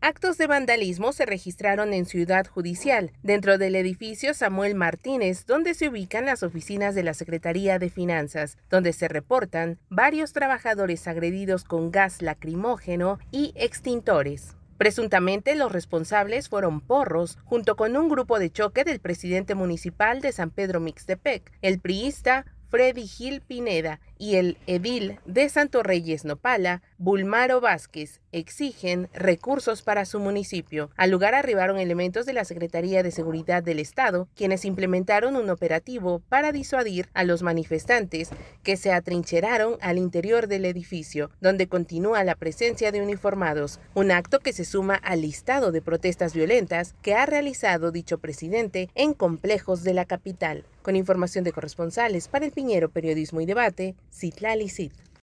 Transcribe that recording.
Actos de vandalismo se registraron en Ciudad Judicial, dentro del edificio Samuel Martínez, donde se ubican las oficinas de la Secretaría de Finanzas, donde se reportan varios trabajadores agredidos con gas lacrimógeno y extintores. Presuntamente los responsables fueron Porros, junto con un grupo de choque del presidente municipal de San Pedro Mixtepec, el priista Freddy Gil Pineda y el edil de Santo Reyes Nopala, Bulmaro Vázquez exigen recursos para su municipio. Al lugar arribaron elementos de la Secretaría de Seguridad del Estado, quienes implementaron un operativo para disuadir a los manifestantes que se atrincheraron al interior del edificio, donde continúa la presencia de uniformados, un acto que se suma al listado de protestas violentas que ha realizado dicho presidente en complejos de la capital. Con información de corresponsales para el Piñero Periodismo y Debate, Citlali Cit.